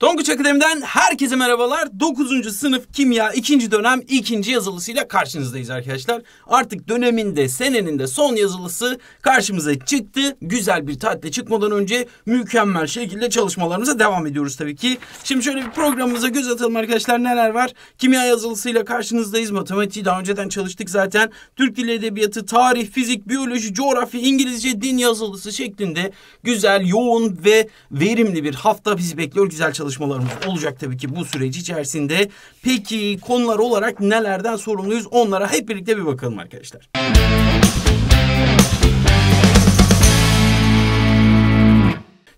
Tonguç Akademi'den herkese merhabalar. 9. sınıf kimya 2. dönem 2. yazılısıyla karşınızdayız arkadaşlar. Artık döneminde, senenin de son yazılısı karşımıza çıktı. Güzel bir tatile çıkmadan önce mükemmel şekilde çalışmalarımıza devam ediyoruz tabii ki. Şimdi şöyle bir programımıza göz atalım arkadaşlar. Neler var? Kimya yazılısıyla karşınızdayız. Matematiği daha önceden çalıştık zaten. Türk Dili Edebiyatı, tarih, fizik, biyoloji, coğrafya, İngilizce, din yazılısı şeklinde güzel, yoğun ve verimli bir hafta bizi bekliyor. Güzel çalışmalar çalışmalarımız olacak tabii ki bu süreci içerisinde. Peki konular olarak nelerden sorumluyuz onlara hep birlikte bir bakalım arkadaşlar. Müzik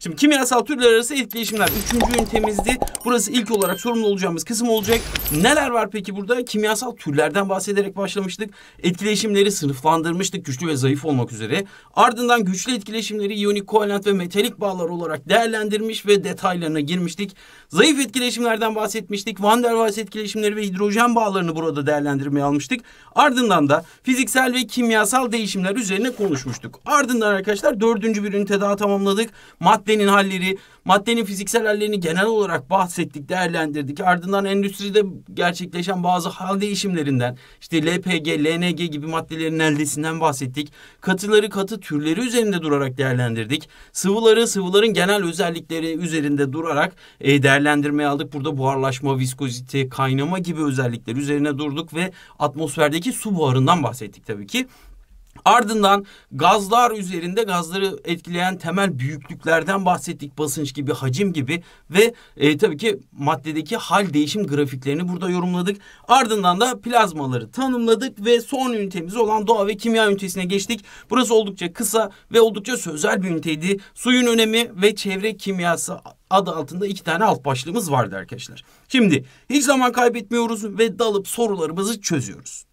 Şimdi kimyasal türler arası etkileşimler. Üçüncü ünitemizdi. Burası ilk olarak sorumlu olacağımız kısım olacak. Neler var peki burada? Kimyasal türlerden bahsederek başlamıştık. Etkileşimleri sınıflandırmıştık güçlü ve zayıf olmak üzere. Ardından güçlü etkileşimleri iyonik, kovalent ve metalik bağlar olarak değerlendirmiş ve detaylarına girmiştik. Zayıf etkileşimlerden bahsetmiştik. Van der Waals etkileşimleri ve hidrojen bağlarını burada değerlendirmeye almıştık. Ardından da fiziksel ve kimyasal değişimler üzerine konuşmuştuk. Ardından arkadaşlar dördüncü bir ünite daha tamamladık. Madde maddenin halleri, maddenin fiziksel hallerini genel olarak bahsettik, değerlendirdik. Ardından endüstride gerçekleşen bazı hal değişimlerinden, işte LPG, LNG gibi maddelerin eldesinden bahsettik. Katıları katı türleri üzerinde durarak değerlendirdik. Sıvıları sıvıların genel özellikleri üzerinde durarak e, değerlendirmeye aldık. Burada buharlaşma, viskozite, kaynama gibi özellikler üzerine durduk ve atmosferdeki su buharından bahsettik tabii ki. Ardından gazlar üzerinde gazları etkileyen temel büyüklüklerden bahsettik. Basınç gibi, hacim gibi ve e, tabii ki maddedeki hal değişim grafiklerini burada yorumladık. Ardından da plazmaları tanımladık ve son ünitemiz olan doğa ve kimya ünitesine geçtik. Burası oldukça kısa ve oldukça sözel bir üniteydi. Suyun önemi ve çevre kimyası adı altında iki tane alt başlığımız vardı arkadaşlar. Şimdi hiç zaman kaybetmiyoruz ve dalıp sorularımızı çözüyoruz.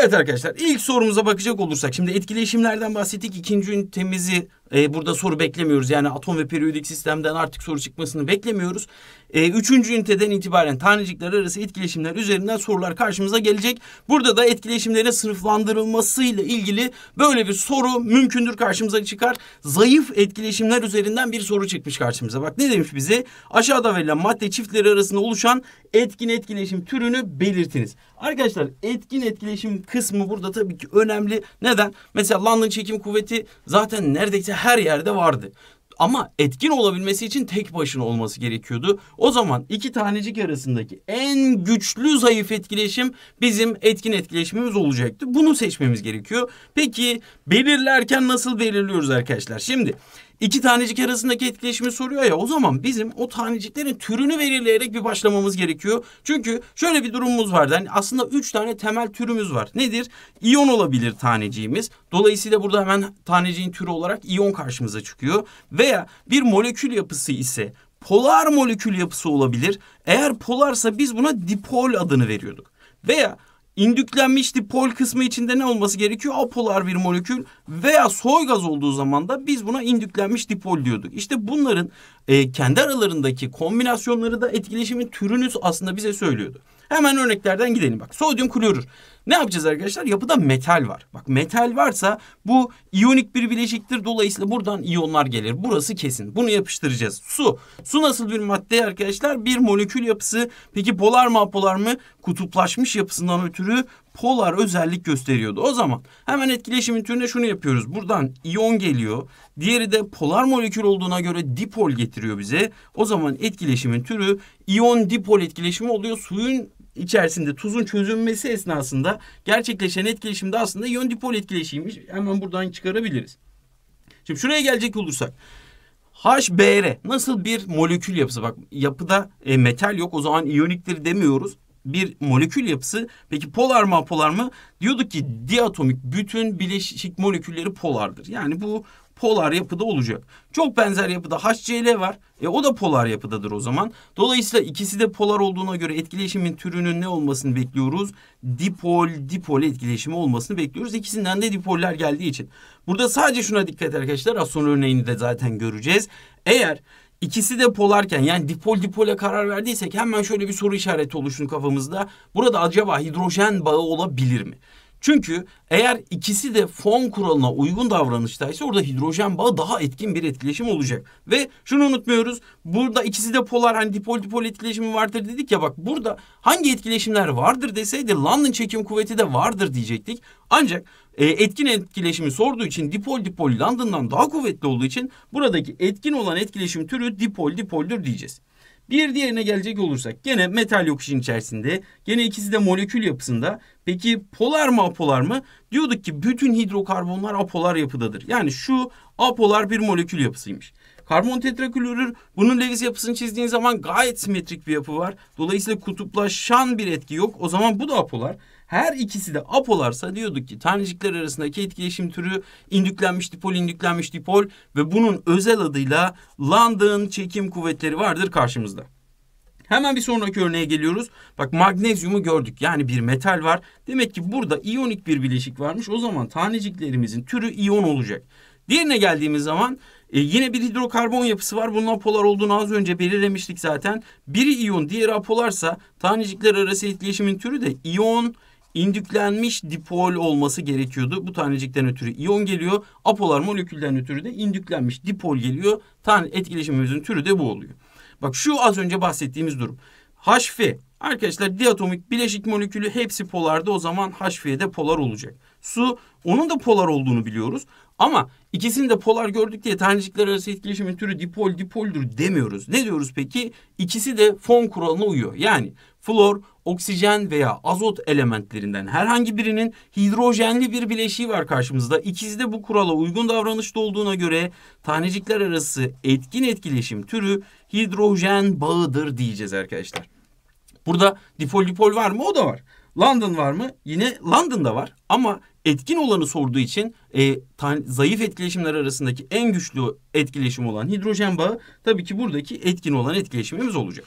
Evet arkadaşlar ilk sorumuza bakacak olursak şimdi etkileşimlerden bahsettik. İkinci ünitemizi e, burada soru beklemiyoruz. Yani atom ve periyodik sistemden artık soru çıkmasını beklemiyoruz. E, üçüncü üniteden itibaren tanecikler arası etkileşimler üzerinden sorular karşımıza gelecek. Burada da etkileşimlerin sınıflandırılmasıyla ilgili böyle bir soru mümkündür karşımıza çıkar. Zayıf etkileşimler üzerinden bir soru çıkmış karşımıza. Bak ne demiş bize? Aşağıda verilen madde çiftleri arasında oluşan etkin etkileşim türünü belirtiniz. Arkadaşlar etkin etkileşim kısmı burada tabii ki önemli. Neden? Mesela London çekim kuvveti zaten neredeyse her yerde vardı. Ama etkin olabilmesi için tek başına olması gerekiyordu. O zaman iki tanecik arasındaki en güçlü zayıf etkileşim bizim etkin etkileşimimiz olacaktı. Bunu seçmemiz gerekiyor. Peki belirlerken nasıl belirliyoruz arkadaşlar? Şimdi iki tanecik arasındaki etkileşimi soruyor ya o zaman bizim o taneciklerin türünü belirleyerek bir başlamamız gerekiyor. Çünkü şöyle bir durumumuz var. Yani aslında üç tane temel türümüz var. Nedir? İyon olabilir taneciğimiz. Dolayısıyla burada hemen taneciğin türü olarak iyon karşımıza çıkıyor. Veya bir molekül yapısı ise polar molekül yapısı olabilir. Eğer polarsa biz buna dipol adını veriyorduk. Veya Indüklenmiş dipol kısmı içinde ne olması gerekiyor? Apolar bir molekül veya soy gaz olduğu zaman da biz buna indüklenmiş dipol diyorduk. İşte bunların e, kendi aralarındaki kombinasyonları da etkileşimin türünü aslında bize söylüyordu. Hemen örneklerden gidelim bak. Sodyum klorür. Ne yapacağız arkadaşlar? Yapıda metal var. Bak metal varsa bu iyonik bir bileşiktir. Dolayısıyla buradan iyonlar gelir. Burası kesin. Bunu yapıştıracağız. Su. Su nasıl bir madde arkadaşlar? Bir molekül yapısı. Peki polar mı apolar mı? Kutuplaşmış yapısından ötürü polar özellik gösteriyordu. O zaman hemen etkileşimin türüne şunu yapıyoruz. Buradan iyon geliyor. Diğeri de polar molekül olduğuna göre dipol getiriyor bize. O zaman etkileşimin türü iyon dipol etkileşimi oluyor. Suyun içerisinde tuzun çözünmesi esnasında gerçekleşen etkileşimde aslında yön dipol etkileşimmiş. Hemen buradan çıkarabiliriz. Şimdi şuraya gelecek olursak HBr nasıl bir molekül yapısı? Bak yapıda e, metal yok o zaman iyoniktir demiyoruz. Bir molekül yapısı. Peki polar mı apolar mı? Diyorduk ki diatomik bütün bileşik molekülleri polardır. Yani bu polar yapıda olacak. Çok benzer yapıda HCl var. E o da polar yapıdadır o zaman. Dolayısıyla ikisi de polar olduğuna göre etkileşimin türünün ne olmasını bekliyoruz? Dipol dipol etkileşimi olmasını bekliyoruz. İkisinden de dipoller geldiği için. Burada sadece şuna dikkat arkadaşlar. Az sonra örneğini de zaten göreceğiz. Eğer ikisi de polarken yani dipol dipole karar verdiysek hemen şöyle bir soru işareti oluşun kafamızda. Burada acaba hidrojen bağı olabilir mi? Çünkü eğer ikisi de fon kuralına uygun davranıştaysa orada hidrojen bağı daha etkin bir etkileşim olacak. Ve şunu unutmuyoruz. Burada ikisi de polar hani dipol dipol etkileşimi vardır dedik ya bak burada hangi etkileşimler vardır deseydi London çekim kuvveti de vardır diyecektik. Ancak e, etkin etkileşimi sorduğu için dipol dipol London'dan daha kuvvetli olduğu için buradaki etkin olan etkileşim türü dipol dipoldür diyeceğiz. Bir diğerine gelecek olursak gene metal yokuşun içerisinde. Gene ikisi de molekül yapısında. Peki polar mı apolar mı? Diyorduk ki bütün hidrokarbonlar apolar yapıdadır. Yani şu apolar bir molekül yapısıymış. Karbon tetrakülürür bunun leviz yapısını çizdiğin zaman gayet simetrik bir yapı var. Dolayısıyla kutuplaşan bir etki yok. O zaman bu da apolar. Her ikisi de apolarsa diyorduk ki tanecikler arasındaki etkileşim türü indüklenmiş dipol indüklenmiş dipol ve bunun özel adıyla London çekim kuvvetleri vardır karşımızda. Hemen bir sonraki örneğe geliyoruz. Bak magnezyumu gördük. Yani bir metal var. Demek ki burada iyonik bir bileşik varmış. O zaman taneciklerimizin türü iyon olacak. Diğerine geldiğimiz zaman e, yine bir hidrokarbon yapısı var. Bunun apolar olduğunu az önce belirlemiştik zaten. Biri iyon, diğeri apolarsa tanecikler arası etkileşimin türü de iyon indüklenmiş dipol olması gerekiyordu. Bu tanecikten ötürü iyon geliyor. Apolar molekülden ötürü de indüklenmiş dipol geliyor. Tane etkileşimimizin türü de bu oluyor. Bak şu az önce bahsettiğimiz durum. HF arkadaşlar diatomik bileşik molekülü hepsi polarda o zaman HF'de polar olacak. Su onun da polar olduğunu biliyoruz. Ama İkisini de polar gördük diye tanecikler arası etkileşimin türü dipol dipoldür demiyoruz. Ne diyoruz peki? İkisi de fon kuralına uyuyor. Yani flor, oksijen veya azot elementlerinden herhangi birinin hidrojenli bir bileşiği var karşımızda. İkisi de bu kurala uygun davranışta olduğuna göre tanecikler arası etkin etkileşim türü hidrojen bağıdır diyeceğiz arkadaşlar. Burada dipol dipol var mı? O da var. London var mı? Yine London'da var ama etkin olanı sorduğu için e, zayıf etkileşimler arasındaki en güçlü etkileşim olan hidrojen bağı tabii ki buradaki etkin olan etkileşimimiz olacak.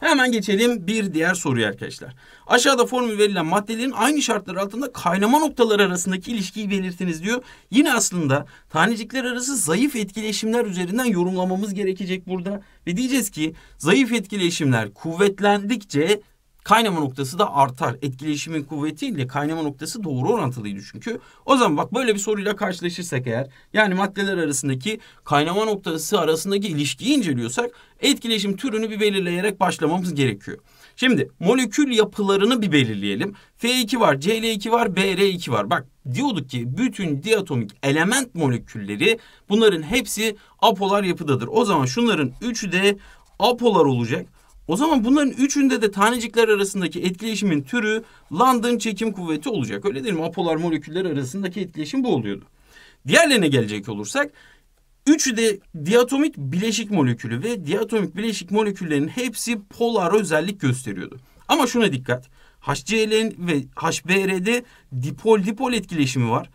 Hemen geçelim bir diğer soruya arkadaşlar. Aşağıda formül verilen maddelerin aynı şartlar altında kaynama noktaları arasındaki ilişkiyi belirtiniz diyor. Yine aslında tanecikler arası zayıf etkileşimler üzerinden yorumlamamız gerekecek burada. Ve diyeceğiz ki zayıf etkileşimler kuvvetlendikçe kaynama noktası da artar. Etkileşimin kuvvetiyle kaynama noktası doğru orantılıydı çünkü. O zaman bak böyle bir soruyla karşılaşırsak eğer yani maddeler arasındaki kaynama noktası arasındaki ilişkiyi inceliyorsak etkileşim türünü bir belirleyerek başlamamız gerekiyor. Şimdi molekül yapılarını bir belirleyelim. F2 var, Cl2 var, Br2 var. Bak diyorduk ki bütün diatomik element molekülleri bunların hepsi apolar yapıdadır. O zaman şunların üçü de apolar olacak. O zaman bunların üçünde de tanecikler arasındaki etkileşimin türü London çekim kuvveti olacak. Öyle değil mi? Apolar moleküller arasındaki etkileşim bu oluyordu. Diğerlerine gelecek olursak üçü de diatomik bileşik molekülü ve diatomik bileşik moleküllerin hepsi polar özellik gösteriyordu. Ama şuna dikkat. HCl ve HBr'de dipol dipol etkileşimi var.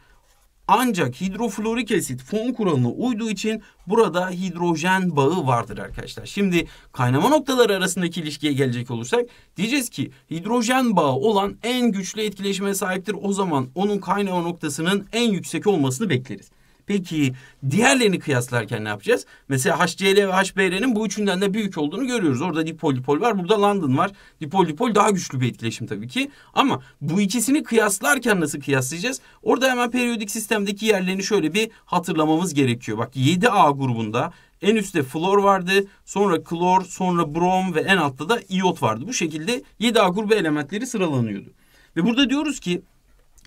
Ancak hidroflorik asit fon kuralına uyduğu için burada hidrojen bağı vardır arkadaşlar. Şimdi kaynama noktaları arasındaki ilişkiye gelecek olursak diyeceğiz ki hidrojen bağı olan en güçlü etkileşime sahiptir. O zaman onun kaynama noktasının en yüksek olmasını bekleriz. Peki diğerlerini kıyaslarken ne yapacağız? Mesela HCl ve HBr'nin bu üçünden de büyük olduğunu görüyoruz. Orada dipol dipol var, burada London var. Dipol dipol daha güçlü bir etkileşim tabii ki. Ama bu ikisini kıyaslarken nasıl kıyaslayacağız? Orada hemen periyodik sistemdeki yerlerini şöyle bir hatırlamamız gerekiyor. Bak 7A grubunda en üstte flor vardı, sonra klor, sonra brom ve en altta da iot vardı. Bu şekilde 7A grubu elementleri sıralanıyordu. Ve burada diyoruz ki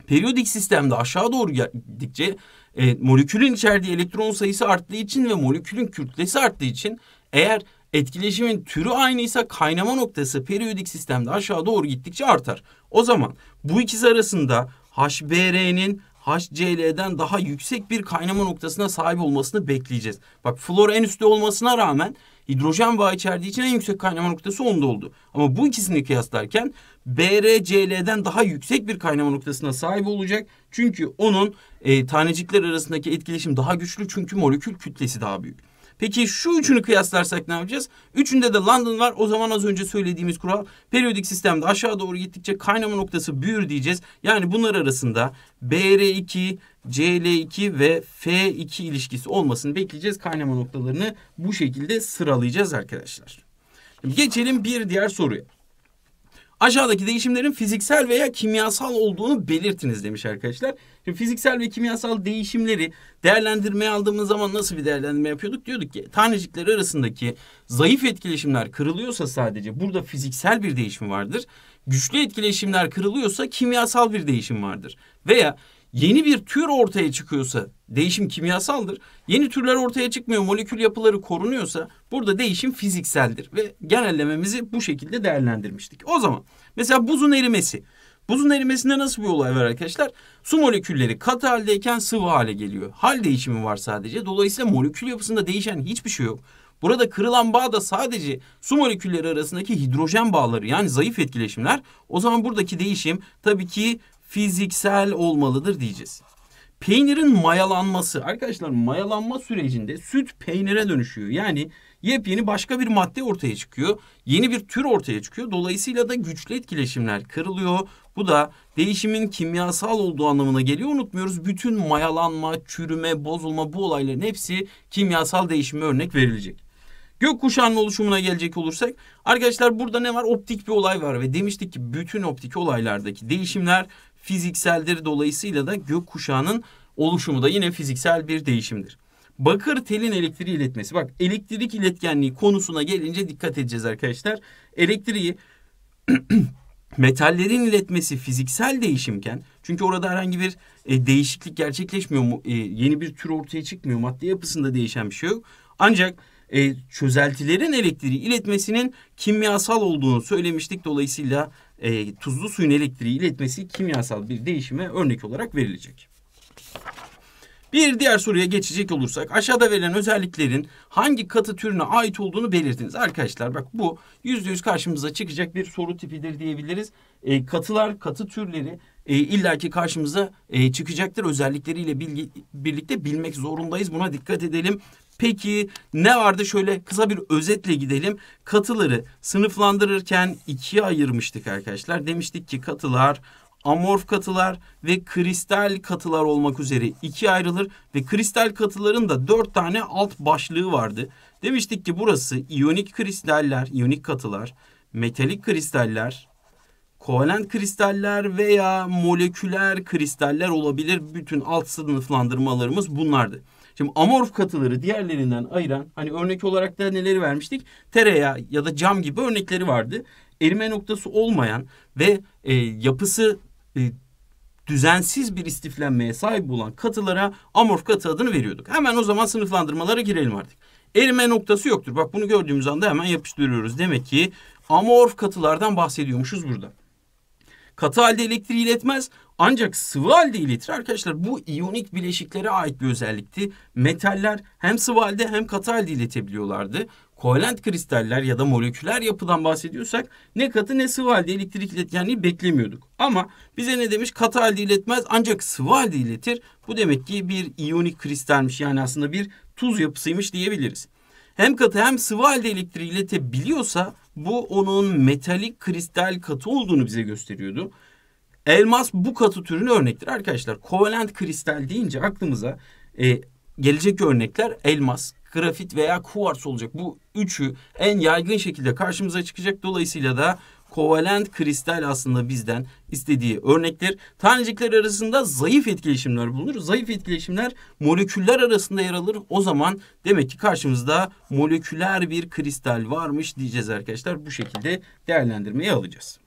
periyodik sistemde aşağı doğru gittikçe e, molekülün içerdiği elektron sayısı arttığı için ve molekülün kütlesi arttığı için eğer etkileşimin türü aynıysa kaynama noktası periyodik sistemde aşağı doğru gittikçe artar. O zaman bu ikisi arasında HBR'nin HCl'den daha yüksek bir kaynama noktasına sahip olmasını bekleyeceğiz. Bak flor en üstte olmasına rağmen hidrojen bağı içerdiği için en yüksek kaynama noktası onda oldu. Ama bu ikisini kıyaslarken BRCL'den daha yüksek bir kaynama noktasına sahip olacak. Çünkü onun e, tanecikler arasındaki etkileşim daha güçlü çünkü molekül kütlesi daha büyük. Peki şu üçünü kıyaslarsak ne yapacağız? Üçünde de London var. O zaman az önce söylediğimiz kural periyodik sistemde aşağı doğru gittikçe kaynama noktası büyür diyeceğiz. Yani bunlar arasında BR2, CL2 ve F2 ilişkisi olmasını bekleyeceğiz. Kaynama noktalarını bu şekilde sıralayacağız arkadaşlar. Geçelim bir diğer soruya. Aşağıdaki değişimlerin fiziksel veya kimyasal olduğunu belirtiniz demiş arkadaşlar. Şimdi fiziksel ve kimyasal değişimleri değerlendirmeye aldığımız zaman nasıl bir değerlendirme yapıyorduk? Diyorduk ki tanecikler arasındaki zayıf etkileşimler kırılıyorsa sadece burada fiziksel bir değişim vardır. Güçlü etkileşimler kırılıyorsa kimyasal bir değişim vardır. Veya yeni bir tür ortaya çıkıyorsa değişim kimyasaldır. Yeni türler ortaya çıkmıyor, molekül yapıları korunuyorsa burada değişim fizikseldir. Ve genellememizi bu şekilde değerlendirmiştik. O zaman mesela buzun erimesi. Buzun erimesinde nasıl bir olay var arkadaşlar? Su molekülleri katı haldeyken sıvı hale geliyor. Hal değişimi var sadece. Dolayısıyla molekül yapısında değişen hiçbir şey yok. Burada kırılan bağ da sadece su molekülleri arasındaki hidrojen bağları yani zayıf etkileşimler. O zaman buradaki değişim tabii ki fiziksel olmalıdır diyeceğiz. Peynirin mayalanması. Arkadaşlar mayalanma sürecinde süt peynire dönüşüyor. Yani yepyeni başka bir madde ortaya çıkıyor. Yeni bir tür ortaya çıkıyor. Dolayısıyla da güçlü etkileşimler kırılıyor. Bu da değişimin kimyasal olduğu anlamına geliyor. Unutmuyoruz bütün mayalanma, çürüme, bozulma bu olayların hepsi kimyasal değişime örnek verilecek. Gökkuşağının oluşumuna gelecek olursak arkadaşlar burada ne var? Optik bir olay var ve demiştik ki bütün optik olaylardaki değişimler fizikseldir. Dolayısıyla da gök kuşağının oluşumu da yine fiziksel bir değişimdir. Bakır telin elektriği iletmesi. Bak elektrik iletkenliği konusuna gelince dikkat edeceğiz arkadaşlar. Elektriği metallerin iletmesi fiziksel değişimken çünkü orada herhangi bir e, değişiklik gerçekleşmiyor mu? E, yeni bir tür ortaya çıkmıyor. Madde yapısında değişen bir şey yok. Ancak e, çözeltilerin elektriği iletmesinin kimyasal olduğunu söylemiştik. Dolayısıyla e, tuzlu suyun elektriği iletmesi kimyasal bir değişime örnek olarak verilecek. Bir diğer soruya geçecek olursak aşağıda verilen özelliklerin hangi katı türüne ait olduğunu belirtiniz. Arkadaşlar bak bu yüzde yüz karşımıza çıkacak bir soru tipidir diyebiliriz. E, katılar, katı türleri e, illaki karşımıza e, çıkacaktır. Özellikleriyle bilgi, birlikte bilmek zorundayız. Buna dikkat edelim. Peki ne vardı? Şöyle kısa bir özetle gidelim. Katıları sınıflandırırken ikiye ayırmıştık arkadaşlar. Demiştik ki katılar amorf katılar ve kristal katılar olmak üzere ikiye ayrılır ve kristal katıların da dört tane alt başlığı vardı. Demiştik ki burası iyonik kristaller, iyonik katılar, metalik kristaller, kovalent kristaller veya moleküler kristaller olabilir. Bütün alt sınıflandırmalarımız bunlardı. Şimdi amorf katıları diğerlerinden ayıran hani örnek olarak da neleri vermiştik? Tereyağı ya da cam gibi örnekleri vardı. Erime noktası olmayan ve e, yapısı e, düzensiz bir istiflenmeye sahip olan katılara amorf katı adını veriyorduk. Hemen o zaman sınıflandırmalara girelim artık. Erime noktası yoktur. Bak bunu gördüğümüz anda hemen yapıştırıyoruz. Demek ki amorf katılardan bahsediyormuşuz burada. Katı halde elektriği iletmez ancak sıvı halde iletir arkadaşlar bu iyonik bileşiklere ait bir özellikti. Metaller hem sıvı halde hem katı halde iletebiliyorlardı. Kovalent kristaller ya da moleküler yapıdan bahsediyorsak ne katı ne sıvı halde elektrik iletkenliği beklemiyorduk. Ama bize ne demiş katı halde iletmez ancak sıvı halde iletir. Bu demek ki bir iyonik kristalmiş yani aslında bir tuz yapısıymış diyebiliriz. Hem katı hem sıvı halde elektriği iletebiliyorsa bu onun metalik kristal katı olduğunu bize gösteriyordu. Elmas bu katı türün örnektir. Arkadaşlar kovalent kristal deyince aklımıza e, gelecek örnekler elmas, grafit veya kuvars olacak. Bu üçü en yaygın şekilde karşımıza çıkacak. Dolayısıyla da kovalent kristal aslında bizden istediği örnektir. Tanecikler arasında zayıf etkileşimler bulunur. Zayıf etkileşimler moleküller arasında yer alır. O zaman demek ki karşımızda moleküler bir kristal varmış diyeceğiz arkadaşlar. Bu şekilde değerlendirmeye alacağız.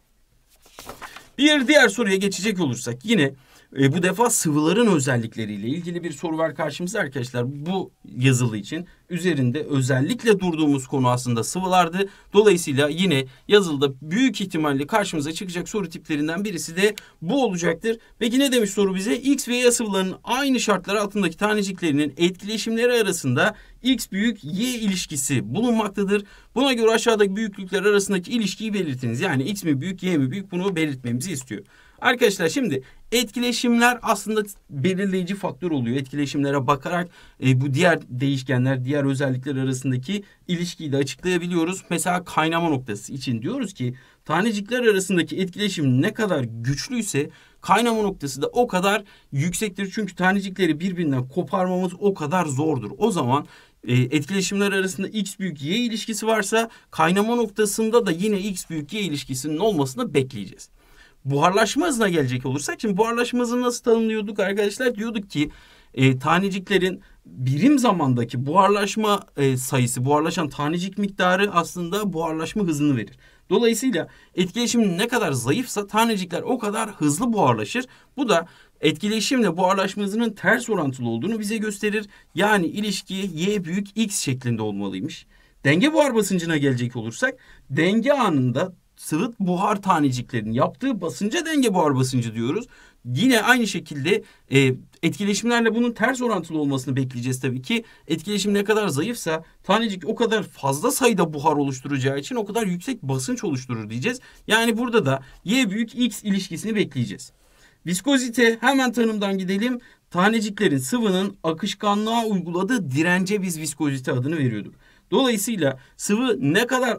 Bir diğer soruya geçecek olursak yine e, bu defa sıvıların özellikleriyle ilgili bir soru var karşımıza arkadaşlar. Bu yazılı için üzerinde özellikle durduğumuz konu aslında sıvılardı. Dolayısıyla yine yazılıda büyük ihtimalle karşımıza çıkacak soru tiplerinden birisi de bu olacaktır. Peki ne demiş soru bize? X ve Y sıvılarının aynı şartlar altındaki taneciklerinin etkileşimleri arasında X büyük Y ilişkisi bulunmaktadır. Buna göre aşağıdaki büyüklükler arasındaki ilişkiyi belirtiniz. Yani X mi büyük Y mi büyük bunu belirtmemizi istiyor. Arkadaşlar şimdi etkileşimler aslında belirleyici faktör oluyor. Etkileşimlere bakarak e, bu diğer değişkenler, diğer özellikler arasındaki ilişkiyi de açıklayabiliyoruz. Mesela kaynama noktası için diyoruz ki tanecikler arasındaki etkileşim ne kadar güçlüyse kaynama noktası da o kadar yüksektir. Çünkü tanecikleri birbirinden koparmamız o kadar zordur. O zaman e, etkileşimler arasında x büyük y ilişkisi varsa kaynama noktasında da yine x büyük y ilişkisinin olmasını bekleyeceğiz buharlaşma hızına gelecek olursak şimdi buharlaşma hızını nasıl tanımlıyorduk arkadaşlar? Diyorduk ki e, taneciklerin birim zamandaki buharlaşma e, sayısı, buharlaşan tanecik miktarı aslında buharlaşma hızını verir. Dolayısıyla etkileşim ne kadar zayıfsa tanecikler o kadar hızlı buharlaşır. Bu da etkileşimle buharlaşma hızının ters orantılı olduğunu bize gösterir. Yani ilişki y büyük x şeklinde olmalıymış. Denge buhar basıncına gelecek olursak denge anında Sıvı buhar taneciklerinin yaptığı basınca denge buhar basıncı diyoruz. Yine aynı şekilde e, etkileşimlerle bunun ters orantılı olmasını bekleyeceğiz tabii ki. Etkileşim ne kadar zayıfsa tanecik o kadar fazla sayıda buhar oluşturacağı için o kadar yüksek basınç oluşturur diyeceğiz. Yani burada da Y büyük X ilişkisini bekleyeceğiz. Viskozite hemen tanımdan gidelim. Taneciklerin sıvının akışkanlığa uyguladığı dirence biz viskozite adını veriyorduk. Dolayısıyla sıvı ne kadar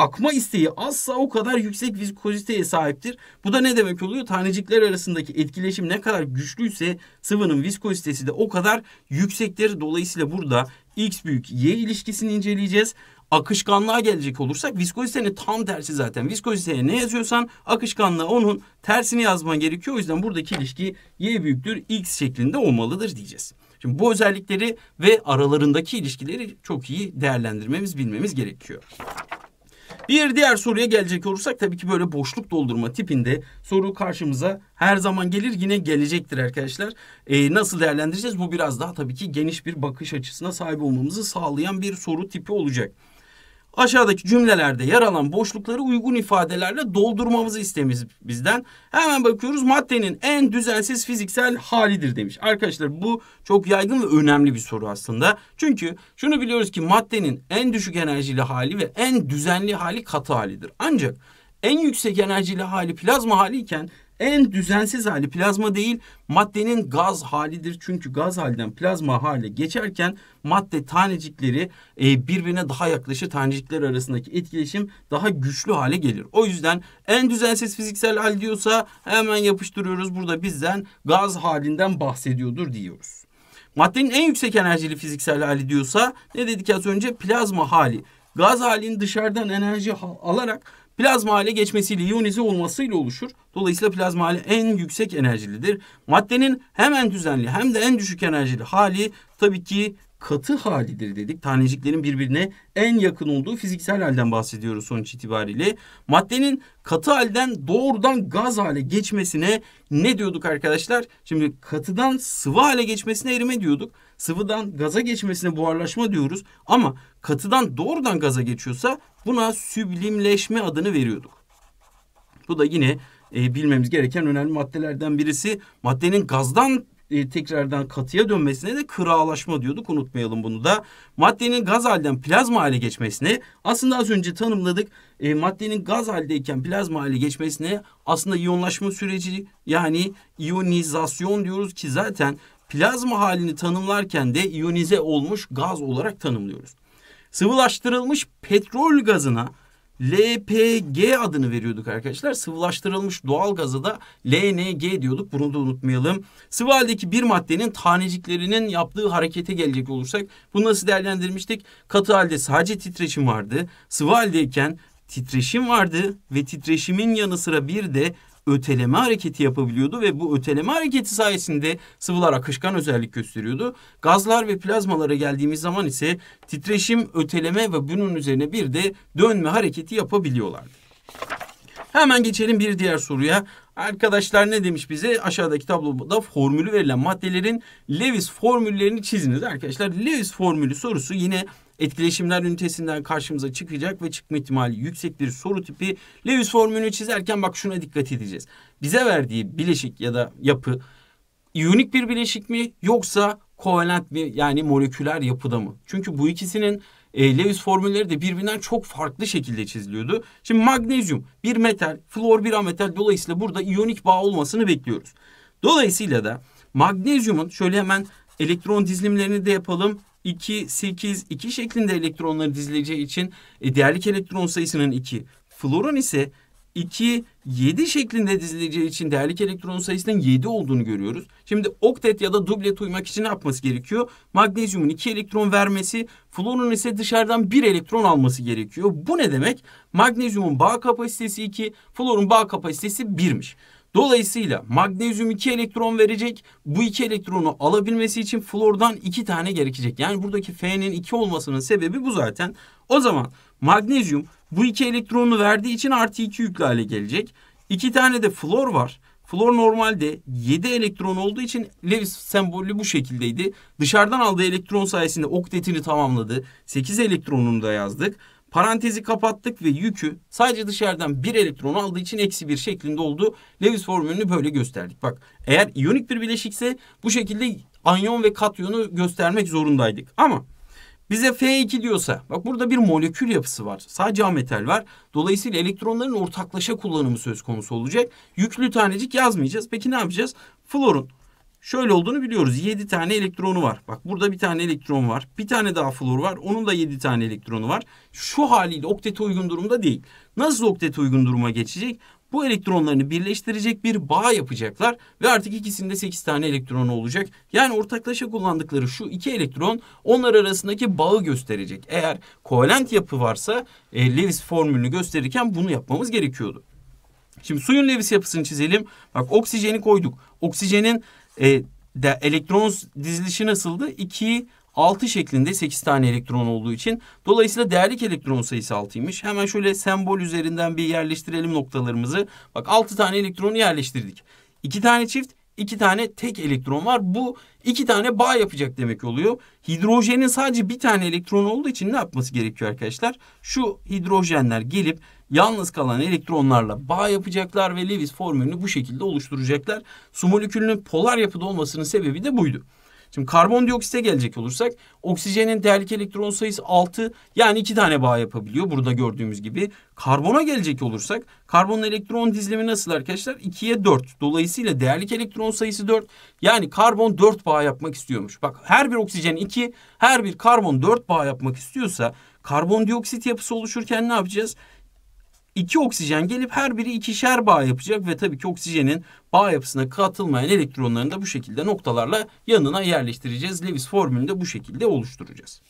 akma isteği azsa o kadar yüksek viskoziteye sahiptir. Bu da ne demek oluyor? Tanecikler arasındaki etkileşim ne kadar güçlüyse sıvının viskozitesi de o kadar yüksektir. Dolayısıyla burada X büyük Y ilişkisini inceleyeceğiz. Akışkanlığa gelecek olursak viskozitenin tam tersi zaten. Viskoziteye ne yazıyorsan akışkanlığa onun tersini yazman gerekiyor. O yüzden buradaki ilişki Y büyüktür X şeklinde olmalıdır diyeceğiz. Şimdi bu özellikleri ve aralarındaki ilişkileri çok iyi değerlendirmemiz, bilmemiz gerekiyor. Bir diğer soruya gelecek olursak tabii ki böyle boşluk doldurma tipinde soru karşımıza her zaman gelir yine gelecektir arkadaşlar. Ee, nasıl değerlendireceğiz? Bu biraz daha tabii ki geniş bir bakış açısına sahip olmamızı sağlayan bir soru tipi olacak aşağıdaki cümlelerde yer alan boşlukları uygun ifadelerle doldurmamızı istemiz bizden. Hemen bakıyoruz maddenin en düzensiz fiziksel halidir demiş. Arkadaşlar bu çok yaygın ve önemli bir soru aslında. Çünkü şunu biliyoruz ki maddenin en düşük enerjili hali ve en düzenli hali katı halidir. Ancak en yüksek enerjili hali plazma hali en düzensiz hali plazma değil maddenin gaz halidir. Çünkü gaz halinden plazma hale geçerken madde tanecikleri e, birbirine daha yaklaşır. Tanecikler arasındaki etkileşim daha güçlü hale gelir. O yüzden en düzensiz fiziksel hal diyorsa hemen yapıştırıyoruz. Burada bizden gaz halinden bahsediyordur diyoruz. Maddenin en yüksek enerjili fiziksel hali diyorsa ne dedik az önce plazma hali. Gaz halini dışarıdan enerji alarak plazma hale geçmesiyle iyonize olmasıyla oluşur. Dolayısıyla plazma hali en yüksek enerjilidir. Maddenin hem en düzenli hem de en düşük enerjili hali tabii ki katı halidir dedik. Taneciklerin birbirine en yakın olduğu fiziksel halden bahsediyoruz sonuç itibariyle. Maddenin katı halden doğrudan gaz hale geçmesine ne diyorduk arkadaşlar? Şimdi katıdan sıvı hale geçmesine erime diyorduk. Sıvıdan gaza geçmesine buharlaşma diyoruz. Ama katıdan doğrudan gaza geçiyorsa buna süblimleşme adını veriyorduk. Bu da yine e, bilmemiz gereken önemli maddelerden birisi. Maddenin gazdan e, tekrardan katıya dönmesine de kırağlaşma diyorduk. Unutmayalım bunu da. Maddenin gaz halden plazma hale geçmesine aslında az önce tanımladık. E, maddenin gaz haldeyken plazma hale geçmesine aslında iyonlaşma süreci yani iyonizasyon diyoruz ki zaten plazma halini tanımlarken de iyonize olmuş gaz olarak tanımlıyoruz. Sıvılaştırılmış petrol gazına LPG adını veriyorduk arkadaşlar. Sıvılaştırılmış doğal gazı da LNG diyorduk. Bunu da unutmayalım. Sıvı haldeki bir maddenin taneciklerinin yaptığı harekete gelecek olursak bunu nasıl değerlendirmiştik? Katı halde sadece titreşim vardı. Sıvı haldeyken titreşim vardı ve titreşimin yanı sıra bir de öteleme hareketi yapabiliyordu ve bu öteleme hareketi sayesinde sıvılar akışkan özellik gösteriyordu. Gazlar ve plazmalara geldiğimiz zaman ise titreşim, öteleme ve bunun üzerine bir de dönme hareketi yapabiliyorlardı. Hemen geçelim bir diğer soruya. Arkadaşlar ne demiş bize? Aşağıdaki tabloda formülü verilen maddelerin Lewis formüllerini çiziniz. Arkadaşlar Lewis formülü sorusu yine etkileşimler ünitesinden karşımıza çıkacak ve çıkma ihtimali yüksek bir soru tipi. Lewis formülünü çizerken bak şuna dikkat edeceğiz. Bize verdiği bileşik ya da yapı iyonik bir bileşik mi yoksa kovalent mi yani moleküler yapıda mı? Çünkü bu ikisinin e, Lewis formülleri de birbirinden çok farklı şekilde çiziliyordu. Şimdi magnezyum bir metal, flor bir ametal dolayısıyla burada iyonik bağ olmasını bekliyoruz. Dolayısıyla da magnezyumun şöyle hemen elektron dizilimlerini de yapalım. 2, 8, 2 şeklinde elektronları dizileceği için e, değerlik elektron sayısının 2. Florun ise 2, 7 şeklinde dizileceği için değerlik elektron sayısının 7 olduğunu görüyoruz. Şimdi oktet ya da dublet uymak için ne yapması gerekiyor? Magnezyumun 2 elektron vermesi, florun ise dışarıdan 1 elektron alması gerekiyor. Bu ne demek? Magnezyumun bağ kapasitesi 2, florun bağ kapasitesi 1'miş. Dolayısıyla magnezyum 2 elektron verecek. Bu 2 elektronu alabilmesi için flordan 2 tane gerekecek. Yani buradaki F'nin 2 olmasının sebebi bu zaten. O zaman magnezyum bu iki elektronunu verdiği için artı iki yüklü hale gelecek. İki tane de flor var. Flor normalde 7 elektron olduğu için Lewis sembolü bu şekildeydi. Dışarıdan aldığı elektron sayesinde oktetini tamamladı. 8 elektronunu da yazdık. Parantezi kapattık ve yükü sadece dışarıdan bir elektron aldığı için eksi bir şeklinde oldu. Lewis formülünü böyle gösterdik. Bak eğer iyonik bir bileşikse bu şekilde anyon ve katyonu göstermek zorundaydık. Ama bize F2 diyorsa bak burada bir molekül yapısı var. Sadece metal var. Dolayısıyla elektronların ortaklaşa kullanımı söz konusu olacak. Yüklü tanecik yazmayacağız. Peki ne yapacağız? Florun şöyle olduğunu biliyoruz. 7 tane elektronu var. Bak burada bir tane elektron var. Bir tane daha flor var. Onun da 7 tane elektronu var. Şu haliyle oktete uygun durumda değil. Nasıl oktete uygun duruma geçecek? Bu elektronlarını birleştirecek bir bağ yapacaklar ve artık ikisinde 8 tane elektron olacak. Yani ortaklaşa kullandıkları şu iki elektron onlar arasındaki bağı gösterecek. Eğer kovalent yapı varsa e, Lewis formülünü gösterirken bunu yapmamız gerekiyordu. Şimdi suyun Lewis yapısını çizelim. Bak oksijeni koyduk. Oksijenin e, de elektron dizilişi nasıldı? 2 6 şeklinde 8 tane elektron olduğu için dolayısıyla değerlik elektron sayısı 6'ymış. Hemen şöyle sembol üzerinden bir yerleştirelim noktalarımızı. Bak 6 tane elektronu yerleştirdik. 2 tane çift, 2 tane tek elektron var. Bu 2 tane bağ yapacak demek oluyor. Hidrojenin sadece bir tane elektron olduğu için ne yapması gerekiyor arkadaşlar? Şu hidrojenler gelip yalnız kalan elektronlarla bağ yapacaklar ve Lewis formülünü bu şekilde oluşturacaklar. Su molekülünün polar yapıda olmasının sebebi de buydu. Şimdi karbondioksite gelecek olursak oksijenin değerlik elektron sayısı 6 yani 2 tane bağ yapabiliyor burada gördüğümüz gibi. Karbona gelecek olursak karbonun elektron dizilimi nasıl arkadaşlar? 2'ye 4. Dolayısıyla değerlik elektron sayısı 4. Yani karbon 4 bağ yapmak istiyormuş. Bak her bir oksijen 2, her bir karbon 4 bağ yapmak istiyorsa karbondioksit yapısı oluşurken ne yapacağız? 2 oksijen gelip her biri ikişer bağ yapacak ve tabii ki oksijenin bağ yapısına katılmayan elektronlarını da bu şekilde noktalarla yanına yerleştireceğiz. Lewis formülünü de bu şekilde oluşturacağız.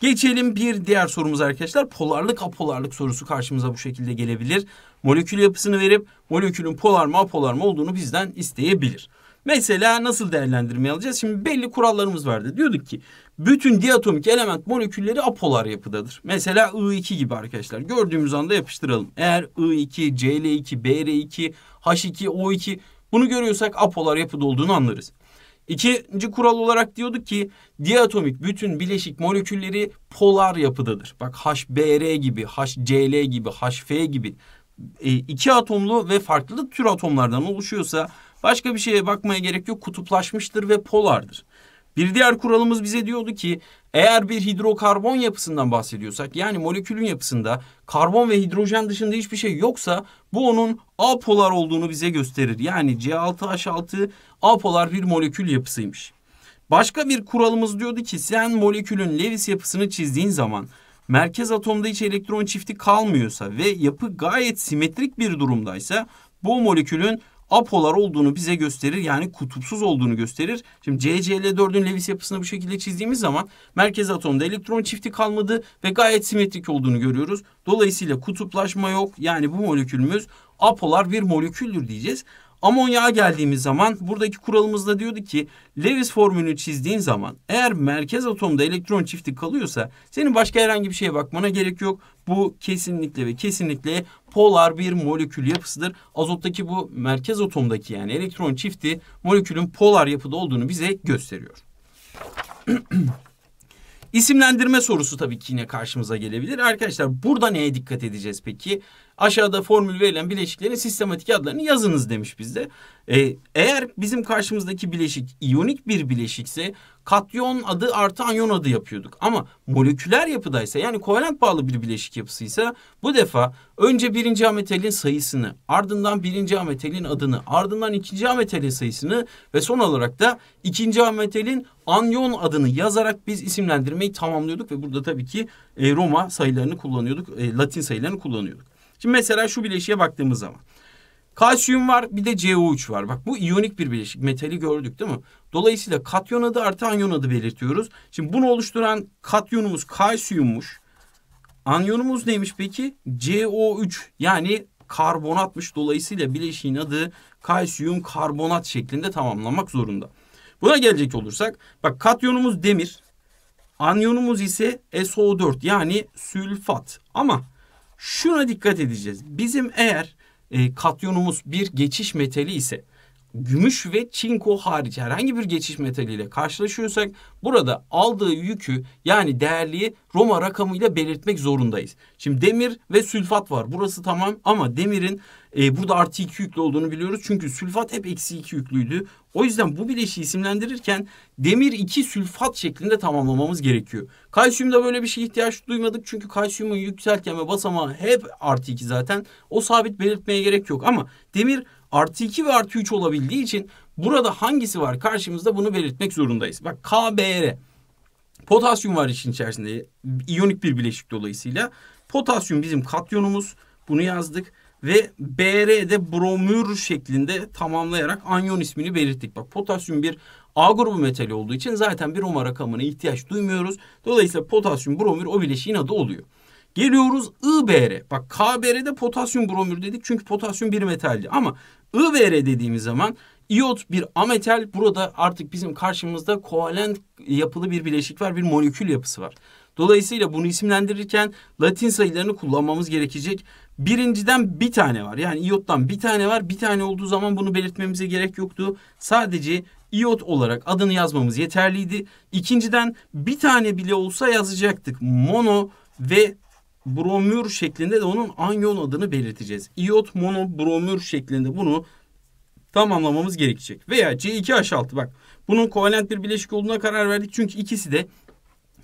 Geçelim bir diğer sorumuz arkadaşlar. Polarlık apolarlık sorusu karşımıza bu şekilde gelebilir. Molekül yapısını verip molekülün polar mı apolar mı olduğunu bizden isteyebilir. Mesela nasıl değerlendirmeye alacağız? Şimdi belli kurallarımız vardı. Diyorduk ki bütün diatomik element molekülleri apolar yapıdadır. Mesela I2 gibi arkadaşlar. Gördüğümüz anda yapıştıralım. Eğer I2, Cl2, Br2, H2, O2 bunu görüyorsak apolar yapıda olduğunu anlarız. İkinci kural olarak diyorduk ki diatomik bütün bileşik molekülleri polar yapıdadır. Bak HBr gibi, HCl gibi, HF gibi e, iki atomlu ve farklı tür atomlardan oluşuyorsa Başka bir şeye bakmaya gerek yok. Kutuplaşmıştır ve polardır. Bir diğer kuralımız bize diyordu ki eğer bir hidrokarbon yapısından bahsediyorsak yani molekülün yapısında karbon ve hidrojen dışında hiçbir şey yoksa bu onun apolar olduğunu bize gösterir. Yani C6H6 apolar bir molekül yapısıymış. Başka bir kuralımız diyordu ki sen molekülün Lewis yapısını çizdiğin zaman merkez atomda hiç elektron çifti kalmıyorsa ve yapı gayet simetrik bir durumdaysa bu molekülün apolar olduğunu bize gösterir. Yani kutupsuz olduğunu gösterir. Şimdi CCl4'ün Lewis yapısını bu şekilde çizdiğimiz zaman merkez atomda elektron çifti kalmadı ve gayet simetrik olduğunu görüyoruz. Dolayısıyla kutuplaşma yok. Yani bu molekülümüz apolar bir moleküldür diyeceğiz. Amonyağa geldiğimiz zaman buradaki kuralımızda diyordu ki Lewis formülünü çizdiğin zaman eğer merkez atomda elektron çifti kalıyorsa senin başka herhangi bir şeye bakmana gerek yok. Bu kesinlikle ve kesinlikle polar bir molekül yapısıdır. Azottaki bu merkez atomdaki yani elektron çifti molekülün polar yapıda olduğunu bize gösteriyor. İsimlendirme sorusu tabii ki yine karşımıza gelebilir. Arkadaşlar burada neye dikkat edeceğiz peki? Aşağıda formül verilen bileşiklerin sistematik adlarını yazınız demiş bizde. Ee, eğer bizim karşımızdaki bileşik iyonik bir bileşikse katyon adı artı anyon adı yapıyorduk. Ama moleküler yapıdaysa yani kovalent bağlı bir bileşik yapısıysa bu defa önce birinci ametalin sayısını ardından birinci ametalin adını ardından ikinci ametalin sayısını ve son olarak da ikinci ametalin anyon adını yazarak biz isimlendirmeyi tamamlıyorduk ve burada tabii ki e, Roma sayılarını kullanıyorduk, e, Latin sayılarını kullanıyorduk. Şimdi mesela şu bileşiğe baktığımız zaman. Kalsiyum var bir de CO3 var. Bak bu iyonik bir bileşik. Metali gördük değil mi? Dolayısıyla katyon adı artı anyon adı belirtiyoruz. Şimdi bunu oluşturan katyonumuz kalsiyummuş. Anyonumuz neymiş peki? CO3 yani karbonatmış. Dolayısıyla bileşiğin adı kalsiyum karbonat şeklinde tamamlamak zorunda. Buna gelecek olursak bak katyonumuz demir. Anyonumuz ise SO4 yani sülfat. Ama Şuna dikkat edeceğiz. Bizim eğer e, katyonumuz bir geçiş metali ise gümüş ve çinko hariç herhangi bir geçiş metaliyle karşılaşıyorsak burada aldığı yükü yani değerliği Roma rakamıyla belirtmek zorundayız. Şimdi demir ve sülfat var. Burası tamam ama demirin e, burada artı 2 yüklü olduğunu biliyoruz. Çünkü sülfat hep eksi 2 yüklüydü. O yüzden bu bileşiği isimlendirirken demir 2 sülfat şeklinde tamamlamamız gerekiyor. Kalsiyumda böyle bir şey ihtiyaç duymadık. Çünkü kalsiyumun yükseltgen ve basamağı hep artı 2 zaten. O sabit belirtmeye gerek yok ama demir artı 2 ve artı 3 olabildiği için burada hangisi var karşımızda bunu belirtmek zorundayız. Bak KBr potasyum var işin içerisinde iyonik bir bileşik dolayısıyla potasyum bizim katyonumuz bunu yazdık ve Br de bromür şeklinde tamamlayarak anyon ismini belirttik. Bak potasyum bir A grubu metali olduğu için zaten bir oma rakamına ihtiyaç duymuyoruz. Dolayısıyla potasyum bromür o bileşiğin adı oluyor. Geliyoruz IBR. Bak KBR'de potasyum bromür dedik çünkü potasyum bir metaldi. Ama IBR dediğimiz zaman İyot bir ametal burada artık bizim karşımızda kovalent yapılı bir bileşik var, bir molekül yapısı var. Dolayısıyla bunu isimlendirirken Latin sayılarını kullanmamız gerekecek. Birinciden bir tane var. Yani iyottan bir tane var. Bir tane olduğu zaman bunu belirtmemize gerek yoktu. Sadece iyot olarak adını yazmamız yeterliydi. İkinciden bir tane bile olsa yazacaktık. Mono ve bromür şeklinde de onun anyon adını belirteceğiz. İyot monobromür şeklinde bunu tam anlamamız gerekecek. Veya C2H6 bak bunun kovalent bir bileşik olduğuna karar verdik. Çünkü ikisi de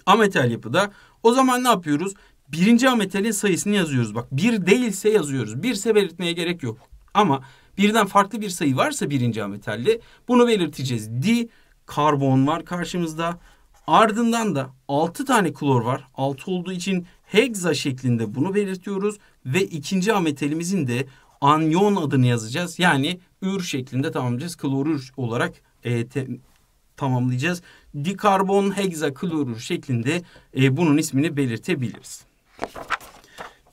ametal yapıda. O zaman ne yapıyoruz? Birinci ametalin sayısını yazıyoruz. Bak bir değilse yazıyoruz. Birse belirtmeye gerek yok. Ama birden farklı bir sayı varsa birinci ametalli bunu belirteceğiz. Di karbon var karşımızda. Ardından da 6 tane klor var. 6 olduğu için hexa şeklinde bunu belirtiyoruz. Ve ikinci ametelimizin de anyon adını yazacağız. Yani ür şeklinde tamamlayacağız. Klorür olarak e, te, tamamlayacağız. Dikarbon hexa klorür şeklinde e, bunun ismini belirtebiliriz.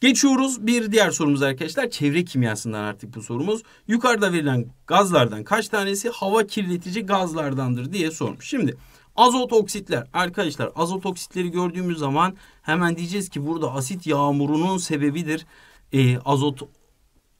Geçiyoruz bir diğer sorumuz arkadaşlar. Çevre kimyasından artık bu sorumuz. Yukarıda verilen gazlardan kaç tanesi hava kirletici gazlardandır diye sormuş. Şimdi Azot oksitler. Arkadaşlar azot oksitleri gördüğümüz zaman hemen diyeceğiz ki burada asit yağmurunun sebebidir. E, azot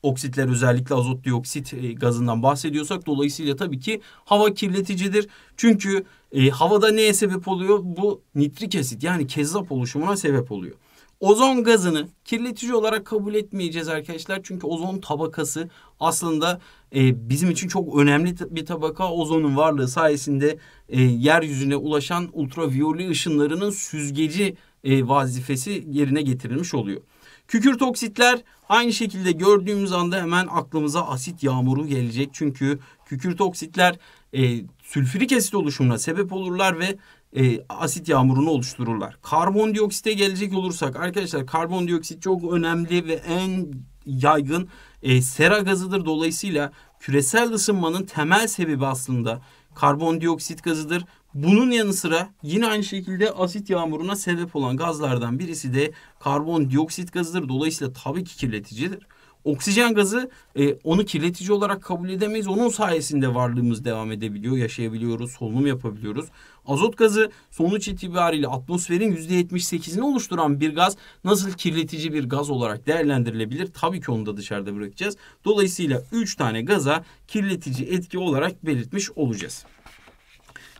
oksitler özellikle azot dioksit e, gazından bahsediyorsak dolayısıyla tabii ki hava kirleticidir. Çünkü e, havada neye sebep oluyor? Bu nitrik asit yani kezzap oluşumuna sebep oluyor. Ozon gazını kirletici olarak kabul etmeyeceğiz arkadaşlar. Çünkü ozon tabakası aslında e, bizim için çok önemli bir tabaka. Ozonun varlığı sayesinde e, yeryüzüne ulaşan ultraviyole ışınlarının süzgeci e, vazifesi yerine getirilmiş oluyor. Kükürt oksitler aynı şekilde gördüğümüz anda hemen aklımıza asit yağmuru gelecek. Çünkü kükürt oksitler e, sülfürik asit oluşumuna sebep olurlar ve e, asit yağmurunu oluştururlar. Karbondioksite gelecek olursak arkadaşlar karbondioksit çok önemli ve en yaygın e, sera gazıdır. Dolayısıyla küresel ısınmanın temel sebebi aslında karbondioksit gazıdır. Bunun yanı sıra yine aynı şekilde asit yağmuruna sebep olan gazlardan birisi de karbondioksit gazıdır. Dolayısıyla tabii ki kirleticidir. Oksijen gazı e, onu kirletici olarak kabul edemeyiz. Onun sayesinde varlığımız devam edebiliyor, yaşayabiliyoruz, solunum yapabiliyoruz. Azot gazı sonuç itibariyle atmosferin %78'ini oluşturan bir gaz nasıl kirletici bir gaz olarak değerlendirilebilir? Tabii ki onu da dışarıda bırakacağız. Dolayısıyla 3 tane gaza kirletici etki olarak belirtmiş olacağız.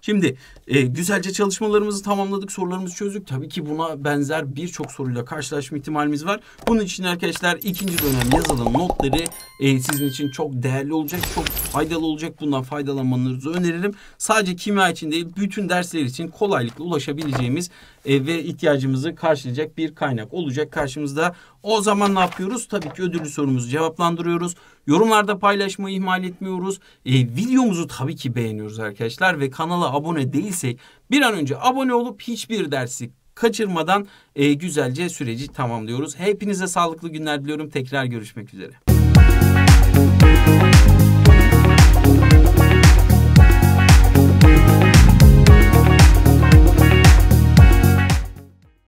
Şimdi e, güzelce çalışmalarımızı tamamladık, sorularımızı çözdük. Tabii ki buna benzer birçok soruyla karşılaşma ihtimalimiz var. Bunun için arkadaşlar ikinci dönem yazılım notları e, sizin için çok değerli olacak, çok faydalı olacak. Bundan faydalanmanızı öneririm. Sadece kimya için değil, bütün dersler için kolaylıkla ulaşabileceğimiz e, ve ihtiyacımızı karşılayacak bir kaynak olacak karşımızda. O zaman ne yapıyoruz? Tabii ki ödüllü sorumuzu cevaplandırıyoruz. Yorumlarda paylaşmayı ihmal etmiyoruz. E, videomuzu tabii ki beğeniyoruz arkadaşlar ve kanala abone değilsek bir an önce abone olup hiçbir dersi kaçırmadan e, güzelce süreci tamamlıyoruz. Hepinize sağlıklı günler diliyorum. Tekrar görüşmek üzere.